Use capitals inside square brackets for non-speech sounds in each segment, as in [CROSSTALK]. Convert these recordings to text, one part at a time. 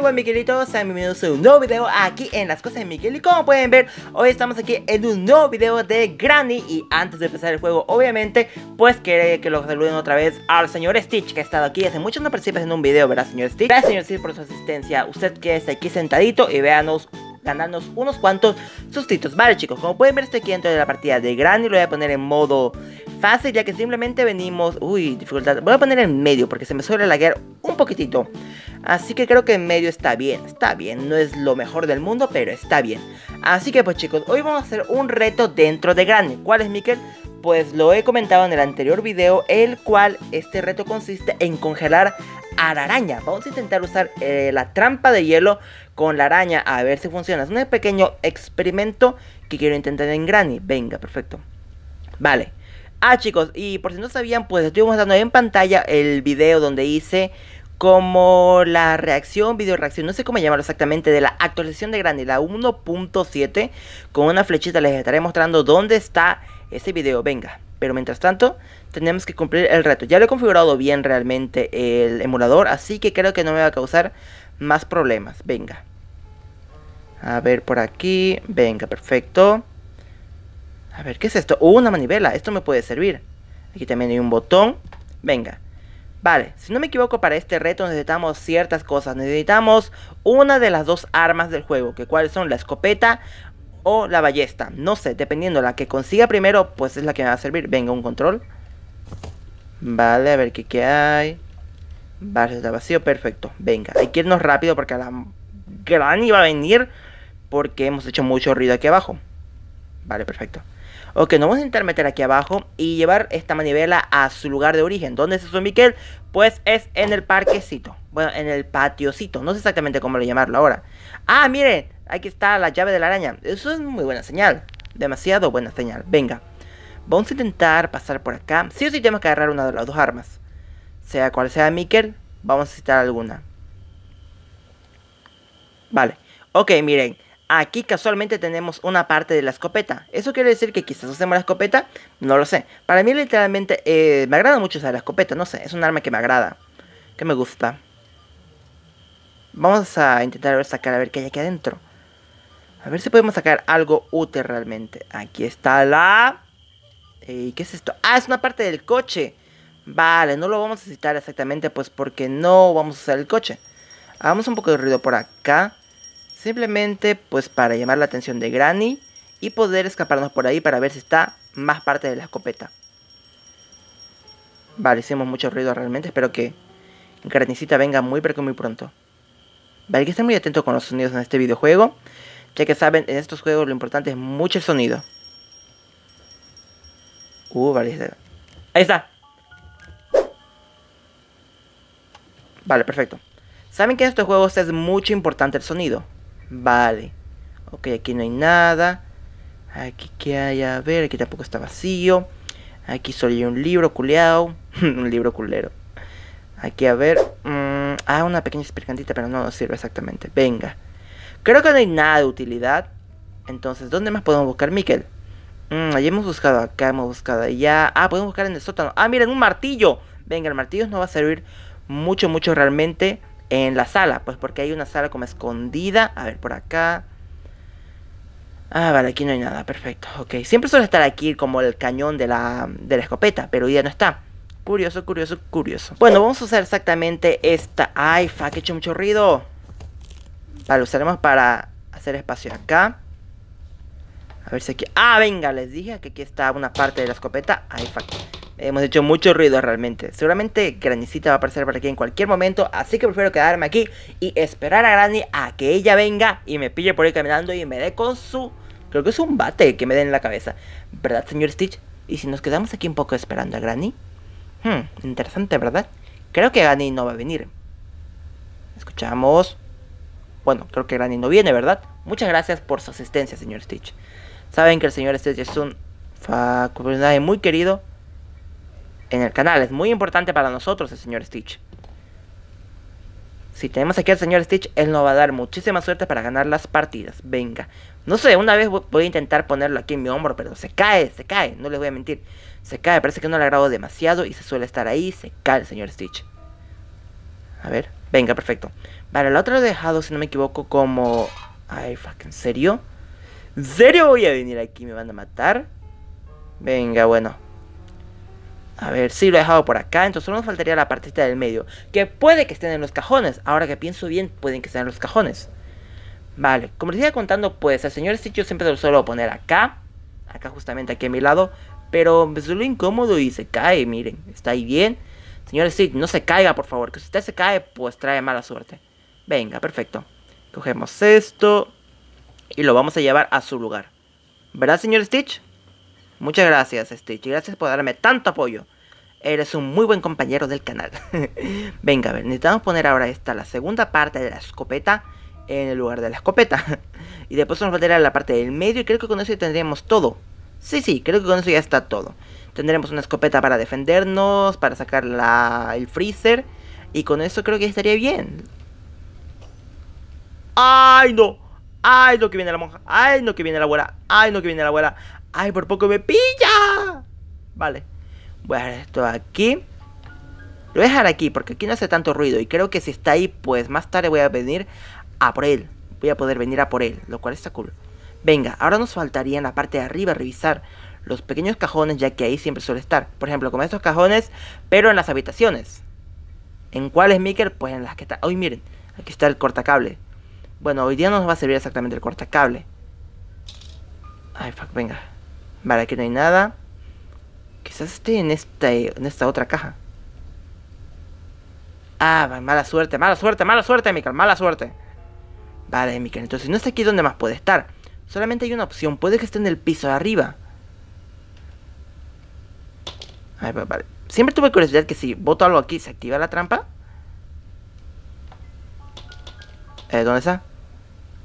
Hola miquelitos! sean bienvenidos a un nuevo video aquí en Las Cosas de Miguel Y como pueden ver, hoy estamos aquí en un nuevo video de Granny Y antes de empezar el juego, obviamente, pues quería que lo saluden otra vez al señor Stitch Que ha estado aquí, hace mucho no participas en un video, ¿verdad señor Stitch? Gracias señor Stitch por su asistencia Usted queda aquí sentadito y véanos ganarnos unos cuantos suscritos, Vale chicos, como pueden ver estoy aquí dentro de la partida de Granny, lo voy a poner en modo fácil ya que simplemente venimos... Uy, dificultad, voy a poner en medio porque se me suele laguear un poquitito. Así que creo que en medio está bien, está bien, no es lo mejor del mundo pero está bien. Así que pues chicos, hoy vamos a hacer un reto dentro de Granny. ¿Cuál es Mikel? Pues lo he comentado en el anterior video, el cual este reto consiste en congelar a araña. Vamos a intentar usar eh, la trampa de hielo con la araña a ver si funciona. Es un pequeño experimento que quiero intentar en Granny. Venga, perfecto. Vale. Ah, chicos, y por si no sabían, pues mostrando dando en pantalla el video donde hice como la reacción, video reacción, no sé cómo llamarlo exactamente, de la actualización de Granny, la 1.7. Con una flechita les estaré mostrando dónde está ese video. Venga. Pero mientras tanto, tenemos que cumplir el reto. Ya lo he configurado bien realmente el emulador, así que creo que no me va a causar más problemas. Venga. A ver por aquí. Venga, perfecto. A ver, ¿qué es esto? Oh, una manivela. Esto me puede servir. Aquí también hay un botón. Venga. Vale, si no me equivoco para este reto necesitamos ciertas cosas. Necesitamos una de las dos armas del juego, que cuáles son la escopeta o la ballesta. No sé, dependiendo la que consiga primero, pues es la que me va a servir. Venga, un control. Vale, a ver qué, hay. Vale, está vacío, perfecto. Venga, hay que irnos rápido porque a la gran iba a venir porque hemos hecho mucho ruido aquí abajo. Vale, perfecto. Ok, nos vamos a intentar meter aquí abajo y llevar esta manivela a su lugar de origen. ¿Dónde es eso, Miquel? Pues es en el parquecito. Bueno, en el patiocito. No sé exactamente cómo lo llamarlo ahora. Ah, miren. Aquí está la llave de la araña. Eso es muy buena señal. Demasiado buena señal. Venga. Vamos a intentar pasar por acá. Sí o sí tenemos que agarrar una de las dos armas. Sea cual sea Mikel, vamos a necesitar alguna. Vale. Ok, miren. Aquí casualmente tenemos una parte de la escopeta. ¿Eso quiere decir que quizás usemos la escopeta? No lo sé. Para mí literalmente eh, me agrada mucho usar la escopeta. No sé, es un arma que me agrada. Que me gusta. Vamos a intentar sacar a ver qué hay aquí adentro. A ver si podemos sacar algo útil realmente. Aquí está la... ¿Y ¿Qué es esto? Ah, es una parte del coche. Vale, no lo vamos a necesitar exactamente, pues porque no vamos a usar el coche. Hagamos un poco de ruido por acá. Simplemente, pues para llamar la atención de Granny. Y poder escaparnos por ahí para ver si está más parte de la escopeta. Vale, hicimos mucho ruido realmente. Espero que Granicita venga muy, pero que muy pronto. Vale, hay que estar muy atento con los sonidos en este videojuego ya que saben, en estos juegos lo importante es mucho el sonido. Uh, vale. Ahí está. Vale, perfecto. Saben que en estos juegos es mucho importante el sonido. Vale. Ok, aquí no hay nada. Aquí qué hay, a ver, aquí tampoco está vacío. Aquí solo hay un libro culeado. [LAUGHS] un libro culero. Aquí a ver. Mm, ah, una pequeña espercantita, pero no nos sirve exactamente. Venga. Creo que no hay nada de utilidad. Entonces, ¿dónde más podemos buscar, Miquel? Mm, allí hemos buscado, acá hemos buscado, allá. Ah, podemos buscar en el sótano. Ah, miren, un martillo. Venga, el martillo no va a servir mucho, mucho realmente en la sala. Pues porque hay una sala como escondida. A ver, por acá. Ah, vale, aquí no hay nada, perfecto, ok. Siempre suele estar aquí como el cañón de la, de la escopeta, pero ya no está. Curioso, curioso, curioso. Bueno, vamos a usar exactamente esta... ¡Ay, fuck! He hecho mucho ruido. Vale, usaremos para hacer espacio acá. A ver si aquí... Ah, venga, les dije que aquí está una parte de la escopeta. Ahí, falta. Hemos hecho mucho ruido realmente. Seguramente Granicita va a aparecer por aquí en cualquier momento. Así que prefiero quedarme aquí y esperar a Granny a que ella venga y me pille por ahí caminando y me dé con su... Creo que es un bate que me dé en la cabeza. ¿Verdad, señor Stitch? ¿Y si nos quedamos aquí un poco esperando a Granny? Hmm, interesante, ¿verdad? Creo que Granny no va a venir. Escuchamos... Bueno, creo que Granny no viene, ¿verdad? Muchas gracias por su asistencia, señor Stitch. Saben que el señor Stitch es un personaje muy querido en el canal. Es muy importante para nosotros el señor Stitch. Si tenemos aquí al señor Stitch, él nos va a dar muchísima suerte para ganar las partidas. Venga. No sé, una vez voy a intentar ponerlo aquí en mi hombro, pero se cae, se cae. No les voy a mentir. Se cae, parece que no le agrado demasiado y se suele estar ahí. Se cae el señor Stitch. A ver. Venga, perfecto. Vale, la otra lo he dejado, si no me equivoco, como... Ay, fuck, ¿en serio? ¿En serio voy a venir aquí? ¿Me van a matar? Venga, bueno. A ver, sí, lo he dejado por acá. Entonces solo nos faltaría la partita del medio. Que puede que estén en los cajones. Ahora que pienso bien, pueden que estén en los cajones. Vale, como les iba contando, pues al señor Sitio siempre lo suelo poner acá. Acá justamente, aquí a mi lado. Pero me suelo incómodo y se cae, miren. Está ahí bien. Señor Stitch, no se caiga, por favor. Que si usted se cae, pues trae mala suerte. Venga, perfecto. Cogemos esto y lo vamos a llevar a su lugar. ¿Verdad, señor Stitch? Muchas gracias, Stitch. Gracias por darme tanto apoyo. Eres un muy buen compañero del canal. [LAUGHS] Venga, a ver, necesitamos poner ahora esta, la segunda parte de la escopeta en el lugar de la escopeta. [LAUGHS] y después nos faltaría la parte del medio y creo que con eso ya tendríamos todo. Sí, sí, creo que con eso ya está todo. Tendremos una escopeta para defendernos, para sacar el freezer. Y con eso creo que estaría bien. ¡Ay, no! ¡Ay, no que viene la monja! ¡Ay, no que viene la abuela! ¡Ay, no que viene la abuela! ¡Ay, por poco me pilla! Vale. Voy a dejar esto aquí. Lo voy a dejar aquí porque aquí no hace tanto ruido. Y creo que si está ahí, pues más tarde voy a venir a por él. Voy a poder venir a por él, lo cual está cool. Venga, ahora nos faltaría en la parte de arriba revisar los pequeños cajones, ya que ahí siempre suele estar. Por ejemplo, como estos cajones, pero en las habitaciones. ¿En cuáles, Miker? Pues en las que está... Hoy miren, aquí está el cortacable. Bueno, hoy día no nos va a servir exactamente el cortacable. Ay, fuck, venga. Vale, aquí no hay nada. Quizás esté en esta, en esta otra caja. Ah, mala suerte, mala suerte, mala suerte, Mikkel! mala suerte. Vale, Mikkel. entonces no está aquí donde más puede estar. Solamente hay una opción, puede que esté en el piso de arriba. Siempre tuve curiosidad que si boto algo aquí, ¿se activa la trampa? Eh, ¿dónde está?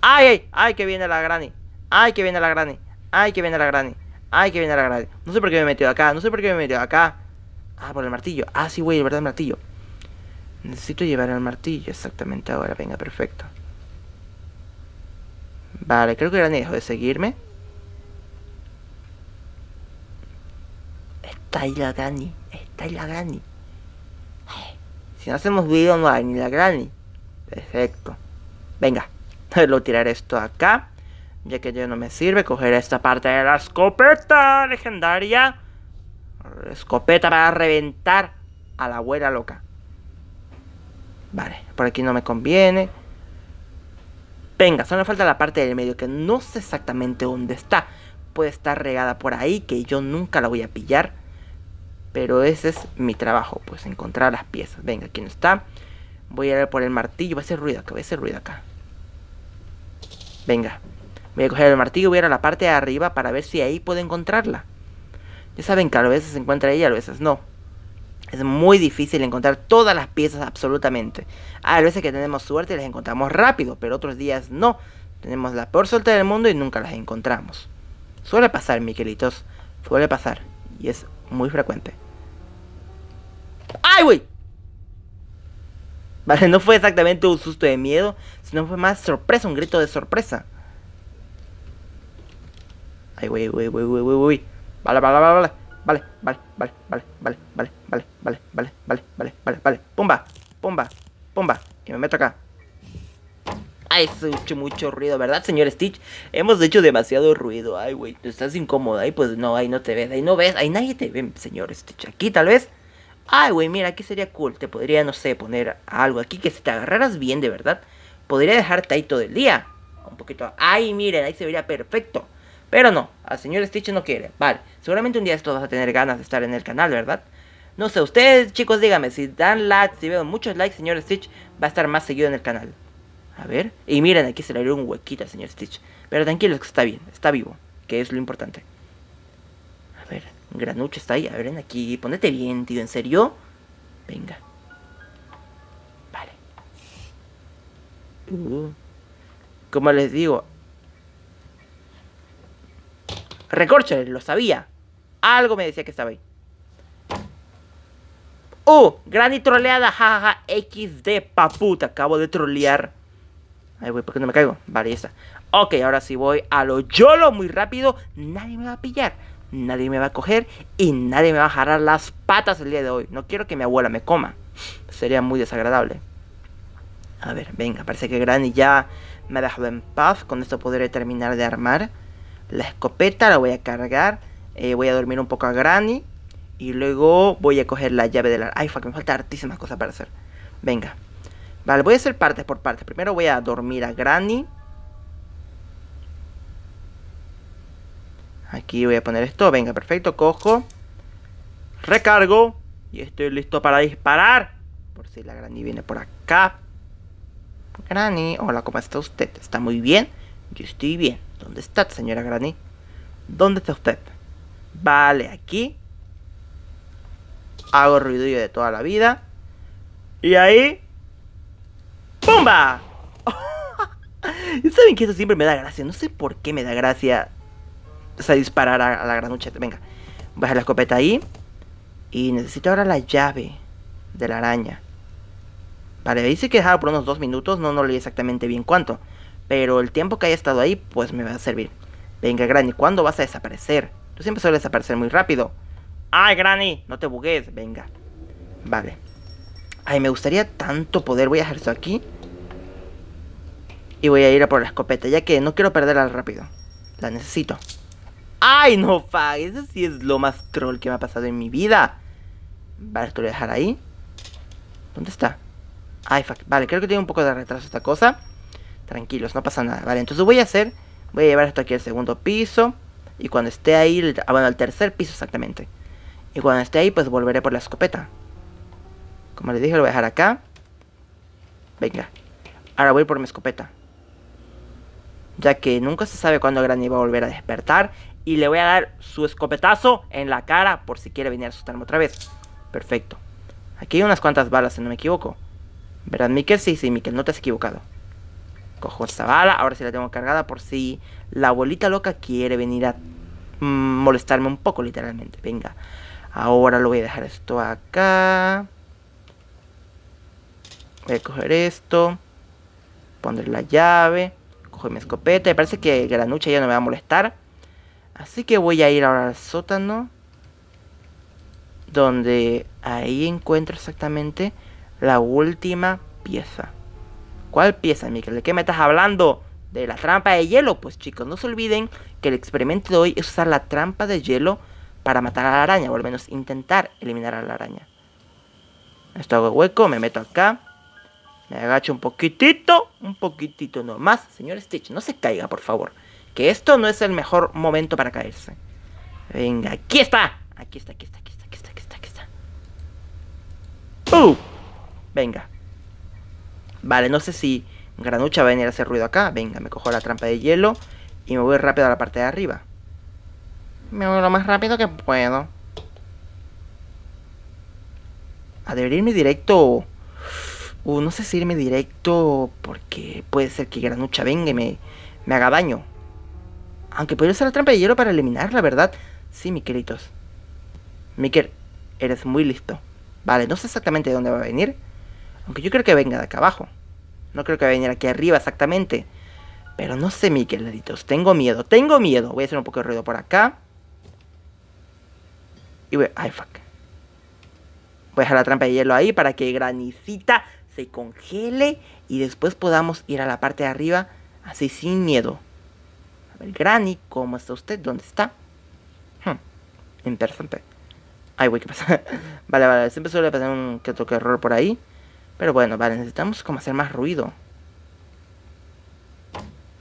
¡Ay, ay! ¡Ay, que viene la granny! ¡Ay, que viene la granny! ¡Ay, que viene la granny! ¡Ay, que viene la granny! No sé por qué me he metido acá, no sé por qué me he metido acá. Ah, por el martillo. Ah, sí, güey, verdad, el martillo. Necesito llevar el martillo exactamente ahora. Venga, perfecto. Vale, creo que Granny dejó de seguirme. está ahí la granny, está ahí la granny. Eh, si no hacemos video no hay ni la granny. Perfecto. Venga, [LAUGHS] lo tirar esto acá. Ya que ya no me sirve, coger esta parte de la escopeta legendaria. Escopeta para reventar a la abuela loca. Vale, por aquí no me conviene. Venga, solo falta la parte del medio que no sé exactamente dónde está. Puede estar regada por ahí que yo nunca la voy a pillar. Pero ese es mi trabajo, pues encontrar las piezas. Venga, aquí no está. Voy a ir por el martillo. Va a hacer ruido acá, va a hacer ruido acá. Venga. Voy a coger el martillo y voy a ir a la parte de arriba para ver si ahí puedo encontrarla. Ya saben que a veces se encuentra ella, a veces no. Es muy difícil encontrar todas las piezas absolutamente. A veces que tenemos suerte y las encontramos rápido, pero otros días no. Tenemos la peor suerte del mundo y nunca las encontramos. Suele pasar, Miquelitos. Suele pasar. Y es muy frecuente. ¡Ay, güey! Vale, no fue exactamente un susto de miedo, sino fue más sorpresa, un grito de sorpresa. Ay, güey, güey, güey, güey, güey, güey. Vale, vale, vale, vale. Vale, vale, vale, vale, vale, vale, vale, vale, vale, vale, vale, vale, vale. Pumba, pumba, pumba. Y me meto acá. Ay, se mucho ruido, ¿verdad, señor Stitch? Hemos hecho demasiado ruido. Ay, güey, estás incómodo ¡Ay, pues no, ahí no te ves, ahí no ves, ahí nadie te ve, señor Stitch. Aquí tal vez ay, güey, mira, aquí sería cool, te podría, no sé, poner algo aquí que si te agarraras bien de verdad, podría dejarte ahí todo el día. Un poquito, ay, miren, ahí se vería perfecto. Pero no, al señor Stitch no quiere. Vale, seguramente un día esto vas a tener ganas de estar en el canal, ¿verdad? No sé, ustedes chicos díganme, si dan like, si veo muchos likes, señor Stitch va a estar más seguido en el canal. A ver, y miren, aquí se le abrió un huequito al señor Stitch. Pero tranquilos que está bien, está vivo, que es lo importante. Granuche está ahí. A ver, ven aquí. Ponete bien, tío. ¿En serio? Venga. Vale. Uh. Como les digo. Recorche, lo sabía. Algo me decía que estaba ahí. ¡Oh! Uh, Gran troleada, jajaja, X XD, paputa, acabo de trolear. Ay, güey, ¿por qué no me caigo? Vale, ya está. Ok, ahora sí voy a lo YOLO muy rápido, nadie me va a pillar nadie me va a coger y nadie me va a jalar las patas el día de hoy. No quiero que mi abuela me coma. Sería muy desagradable. A ver, venga, parece que Granny ya me ha dejado en paz. Con esto podré terminar de armar la escopeta, la voy a cargar. Eh, voy a dormir un poco a Granny. Y luego voy a coger la llave de la... Ay, fuck, me faltan hartísimas cosas para hacer. Venga. Vale, voy a hacer parte por parte. Primero voy a dormir a Granny. Aquí voy a poner esto. Venga, perfecto. Cojo. Recargo. Y estoy listo para disparar. Por si la Granny viene por acá. Granny, hola, ¿cómo está usted? ¿Está muy bien? Yo estoy bien. ¿Dónde está, señora Granny? ¿Dónde está usted? Vale, aquí. Hago ruido de toda la vida. Y ahí... ¡Pumba! [LAUGHS] ¿Saben que eso siempre me da gracia? No sé por qué me da gracia se disparar a, la granucheta. Venga, baja la escopeta ahí. Y necesito ahora la llave de la araña. Vale, dice que dejaba por unos dos minutos, no, no leí exactamente bien cuánto. Pero el tiempo que haya estado ahí, pues me va a servir. Venga, Granny, ¿cuándo vas a desaparecer? Tú siempre sueles desaparecer muy rápido. ¡Ay, Granny! No te bugues, venga. Vale. Ay, me gustaría tanto poder. Voy a dejar aquí. Y voy a ir a por la escopeta, ya que no quiero perderla rápido. La necesito. ¡Ay, no, Fag! Eso sí es lo más troll que me ha pasado en mi vida. Vale, esto lo voy a dejar ahí. ¿Dónde está? Ay, fuck. Vale, creo que tiene un poco de retraso esta cosa. Tranquilos, no pasa nada. Vale, entonces voy a hacer... Voy a llevar esto aquí al segundo piso. Y cuando esté ahí... Ah, bueno, al tercer piso exactamente. Y cuando esté ahí, pues volveré por la escopeta. Como les dije, lo voy a dejar acá. Venga. Ahora voy por mi escopeta ya que nunca se sabe cuándo Granny va a volver a despertar y le voy a dar su escopetazo en la cara por si quiere venir a asustarme otra vez. Perfecto. Aquí hay unas cuantas balas, si no me equivoco. ¿Verdad, Mikel? Sí, sí, Mikel, no te has equivocado. Cojo esta bala, ahora sí la tengo cargada por si la abuelita loca quiere venir a mm, molestarme un poco, literalmente. Venga, ahora lo voy a dejar esto acá. Voy a coger esto. Poner la llave cojo mi escopeta. Me parece que Granucha ya no me va a molestar. Así que voy a ir ahora al sótano. Donde ahí encuentro exactamente la última pieza. ¿Cuál pieza, Miquel? ¿De qué me estás hablando? ¿De la trampa de hielo? Pues chicos, no se olviden que el experimento de hoy es usar la trampa de hielo para matar a la araña. O al menos intentar eliminar a la araña. Esto hago hueco, me meto acá. Me agacho un poquitito, un poquitito nomás. Señor Stitch, no se caiga, por favor. Que esto no es el mejor momento para caerse. Venga, aquí está. Aquí está, aquí está, aquí está, aquí está, aquí está, aquí está. ¡Uh! Venga. Vale, no sé si Granucha va a venir a hacer ruido acá. Venga, me cojo la trampa de hielo y me voy rápido a la parte de arriba. Me voy lo más rápido que puedo. A deber irme directo o no sé si irme directo porque puede ser que Granucha venga y me, me haga daño. Aunque podría usar la trampa de hielo para eliminarla, ¿verdad? Sí, Miquelitos. Miquel, eres muy listo. Vale, no sé exactamente de dónde va a venir. Aunque yo creo que venga de acá abajo. No creo que venir aquí arriba exactamente. Pero no sé, Miquelitos. Tengo miedo, tengo miedo. Voy a hacer un poco de ruido por acá. Y voy... Ay, fuck. Voy a dejar la trampa de hielo ahí para que Granicita se congele y después podamos ir a la parte de arriba así sin miedo. A ver, Granny, ¿cómo está usted? ¿Dónde está? Hmm. Interesante. Ay, güey, ¿qué pasa? [LAUGHS] vale, vale, siempre suele pasar un que toque error por ahí. Pero bueno, vale, necesitamos como hacer más ruido.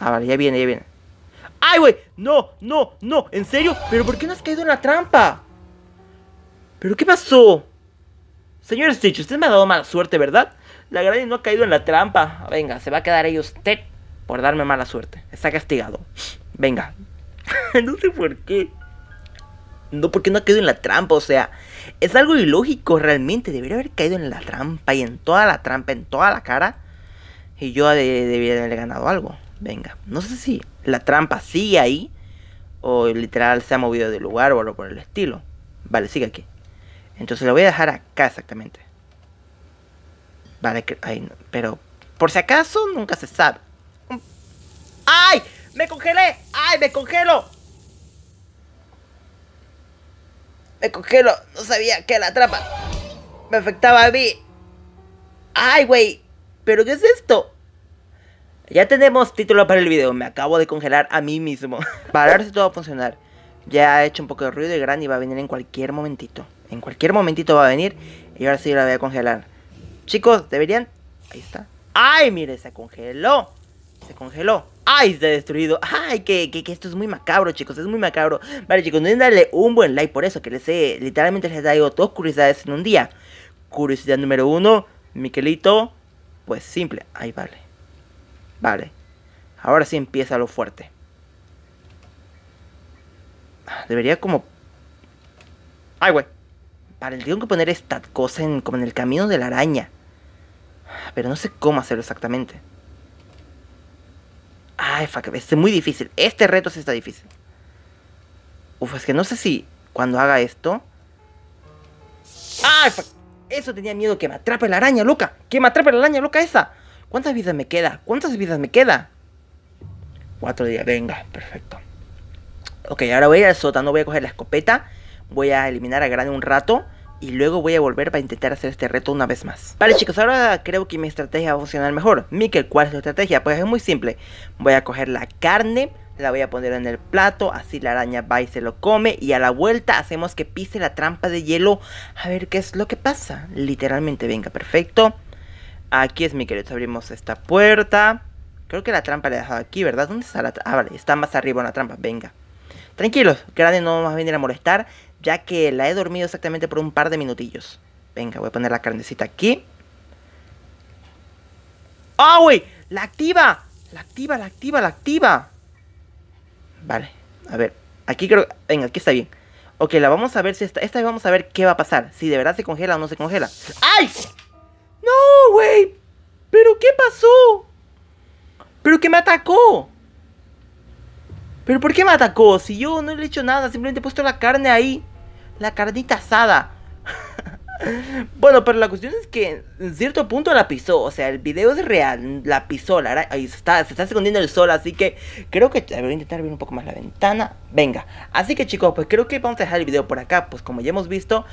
Ah, vale, ya viene, ya viene. ¡Ay, güey! ¡No, no, no! ¿En serio? ¿Pero por qué no has caído en la trampa? ¿Pero qué pasó? Señor Stitch, usted me ha dado mala suerte, ¿verdad? La Granny no ha caído en la trampa. Venga, se va a quedar ahí usted por darme mala suerte. Está castigado. Venga. [LAUGHS] no sé por qué. No, porque no ha caído en la trampa, o sea, es algo ilógico realmente. Debería haber caído en la trampa y en toda la trampa, en toda la cara. Y yo debería haberle ganado algo. Venga, no sé si la trampa sigue ahí o literal se ha movido de lugar o algo por el estilo. Vale, sigue aquí. Entonces lo voy a dejar acá exactamente. Vale, pero por si acaso nunca se sabe. ¡Ay! ¡Me congelé! ¡Ay, me congelo! Me congelo, no sabía que la trampa me afectaba a mí. ¡Ay, güey! ¿Pero qué es esto? Ya tenemos título para el video, me acabo de congelar a mí mismo. [LAUGHS] Para ver si todo va a funcionar. Ya ha hecho un poco de ruido y gran y va a venir en cualquier momentito. En cualquier momentito va a venir y ahora sí la voy a congelar. Chicos, deberían... Ahí está. ¡Ay, mire! Se congeló. Se congeló. ¡Ay, se ha destruido! ¡Ay, que, esto es muy macabro, chicos! Es muy macabro. Vale, chicos, no darle un buen like por eso, que les he... Literalmente les he dado dos curiosidades en un día. Curiosidad número uno, Miquelito, pues simple. Ahí vale. Vale. Ahora sí empieza lo fuerte. Ah, debería como... ¡Ay, güey! para tengo que poner esta cosa en, como en el camino de la araña. Pero no sé cómo hacerlo exactamente. Ay, fuck, este es muy difícil. Este reto sí está difícil. Uf, es que no sé si cuando haga esto... ¡Ay, fuck! Eso tenía miedo que me atrape la araña, loca. Que me atrape la araña, loca esa. ¿Cuántas vidas me queda? ¿Cuántas vidas me queda? Cuatro días, venga, perfecto. Ok, ahora voy a ir al sótano, voy a coger la escopeta voy a eliminar a Grande un rato y luego voy a volver para intentar hacer este reto una vez más. Vale chicos, ahora creo que mi estrategia va a funcionar mejor. Mikel, ¿cuál es tu estrategia? Pues es muy simple. Voy a coger la carne, la voy a poner en el plato, así la araña va y se lo come y a la vuelta hacemos que pise la trampa de hielo a ver qué es lo que pasa. Literalmente, venga, perfecto. Aquí es Mikel, abrimos esta puerta. Creo que la trampa la he dejado aquí, ¿verdad? ¿Dónde está la trampa? Ah, vale, está más arriba la trampa, venga. Tranquilos, Granny no vamos va a venir a molestar ya que la he dormido exactamente por un par de minutillos. Venga, voy a poner la carnecita aquí. ¡Ah, güey! ¡La activa! ¡La activa, la activa, la activa! Vale, a ver. Aquí creo... Venga, aquí está bien. Ok, la vamos a ver si esta... Esta vez vamos a ver qué va a pasar. Si de verdad se congela o no se congela. ¡Ay! ¡No, güey! ¿Pero qué pasó? ¿Pero qué me atacó? ¿Pero por qué me atacó? Si yo no le he hecho nada, simplemente he puesto la carne ahí. La carnita asada. [LAUGHS] bueno, pero la cuestión es que en cierto punto la pisó. O sea, el video es real. La pisó, Ahí se está, se está escondiendo el sol. Así que creo que voy a intentar ver un poco más la ventana. Venga. Así que chicos, pues creo que vamos a dejar el video por acá. Pues como ya hemos visto,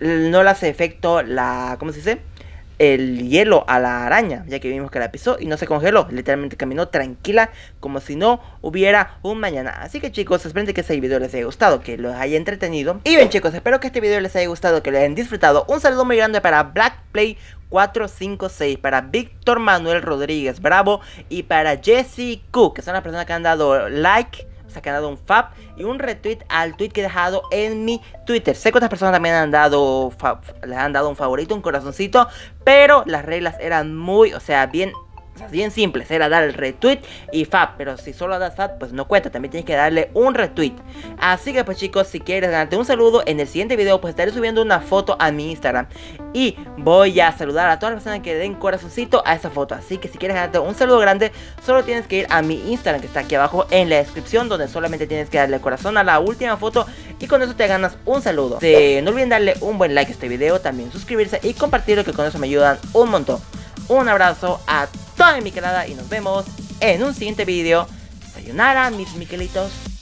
no le hace efecto la. ¿Cómo se dice? el hielo a la araña, ya que vimos que la pisó y no se congeló, literalmente caminó tranquila como si no hubiera un mañana. Así que chicos, espero que este video les haya gustado, que los haya entretenido. Y bien chicos, espero que este video les haya gustado, que lo hayan disfrutado. Un saludo muy grande para blackplay 456 para Víctor Manuel Rodríguez Bravo y para Jesse Cook que son las personas que han dado like que ha dado un fab y un retweet al tweet que he dejado en mi Twitter. Sé que otras personas también han dado, les han dado un favorito, un corazoncito, pero las reglas eran muy, o sea, bien bien simple, será dar el retweet y fab. Pero si solo das fab, pues no cuenta. También tienes que darle un retweet. Así que pues chicos, si quieres ganarte un saludo, en el siguiente video pues estaré subiendo una foto a mi Instagram. Y voy a saludar a todas las personas que den corazoncito a esa foto. Así que si quieres ganarte un saludo grande, solo tienes que ir a mi Instagram que está aquí abajo en la descripción. Donde solamente tienes que darle corazón a la última foto. Y con eso te ganas un saludo. no olviden darle un buen like a este video. También suscribirse y compartirlo que con eso me ayudan un montón. Un abrazo a todos mi Miquelada y nos vemos en un siguiente vídeo. Sayonara, mis Miquelitos.